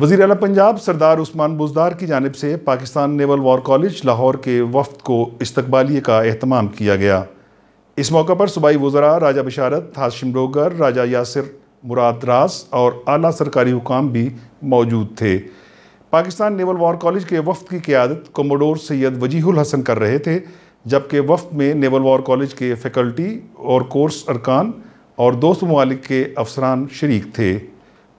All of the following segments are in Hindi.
वजीर अला पंजाब सरदार उस्मान बुजदार की जानब से Pakistan naval war college Lahore के वफद को इस्तबालिए का अहतमाम किया गया इस मौका पर सूबाई वज़रा राजा बशारत हाशिम डोगर राजा यासर मुराद रास और अली सरकारी हुकाम भी मौजूद थे पाकिस्तान नेवल वॉर कॉलेज के वफद की क्यादत कमोडोर सैयद वजीहुल हसन कर रहे थे जबकि वफद में नेवल वॉर कॉलेज के फैकल्टी और कोर्स अरकान और दोस्त ममालिक के अफसरान शरीक थे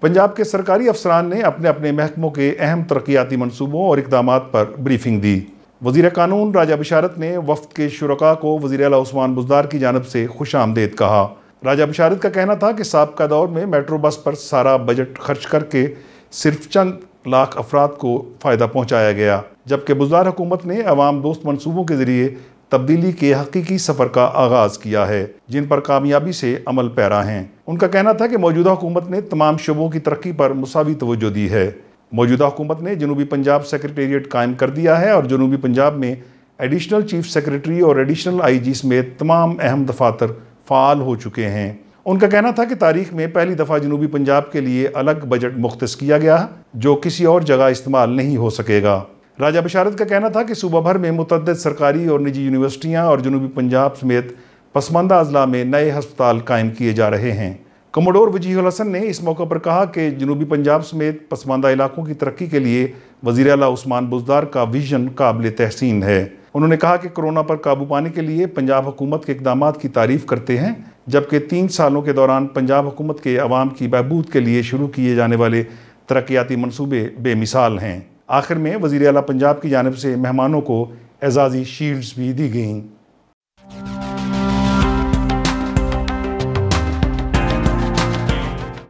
पंजाब के सरकारी अफसरान ने अपने अपने महकमों के अहम तरक्याती मनसूबों और इकदाम पर ब्रीफिंग दी वजीर कानून राजा बिशारत ने वफद के शुरा को वजी अला उस्मान बुजदार की जानब से खुश आमदेद कहा राजा बिशारत का कहना था कि सबका दौर में मेट्रो बस पर सारा बजट खर्च करके सिर्फ चंद लाख अफराद को फ़ायदा पहुँचाया गया जबकि बुजार हुकूमत ने अवाम दोस्त मनसूबों के ज़रिए तब्दीली के हकीकी सफ़र का आगाज़ किया है जिन पर कामयाबी से अमल पैरा हैं उनका कहना था कि मौजूदा हुकूमत ने तमाम शोबों की तरक्की पर मसावी तोज्जो दी है मौजूदा हुकूमत ने जनूबी पंजाब सेक्रेटेरिएट कायम कर दिया है और जनूबी पंजाब में एडिशनल चीफ सेक्रेटरी और एडिशनल जी समेत तमाम अहम दफातर फ़ाल हो चुके हैं उनका कहना था कि तारीख में पहली दफ़ा जनूबी पंजाब के लिए अलग बजट मुख्त किया गया जो किसी और जगह इस्तेमाल नहीं हो सकेगा राजा बशारत का कहना था कि सूबह भर में मुतद सरकारी और निजी यूनिवर्सिटियाँ और जनूबी पंजाब समेत पसमानदा अजला में नए हस्पताल कायम किए जा रहे हैं कमोडोर वजीहुल हसन ने इस मौके पर कहा कि जनूबी पंजाब समेत पसमानदा इलाकों की तरक्की के लिए वजीर अला उस्मान बुजदार का विजन काबिल तहसीन है उन्होंने कहा कि कोरोना पर काबू पाने के लिए पंजाब हुकूमत के इकदाम की तारीफ करते हैं जबकि तीन सालों के दौरान पंजाब हुकूमत के आवाम की बहबूद के लिए शुरू किए जाने वाले तरक्याती मनसूबे बेमिसाल हैं आखिर में वज़ी अला पंजाब की जानब से मेहमानों को एजाज़ी शील्ड्स भी दी गईं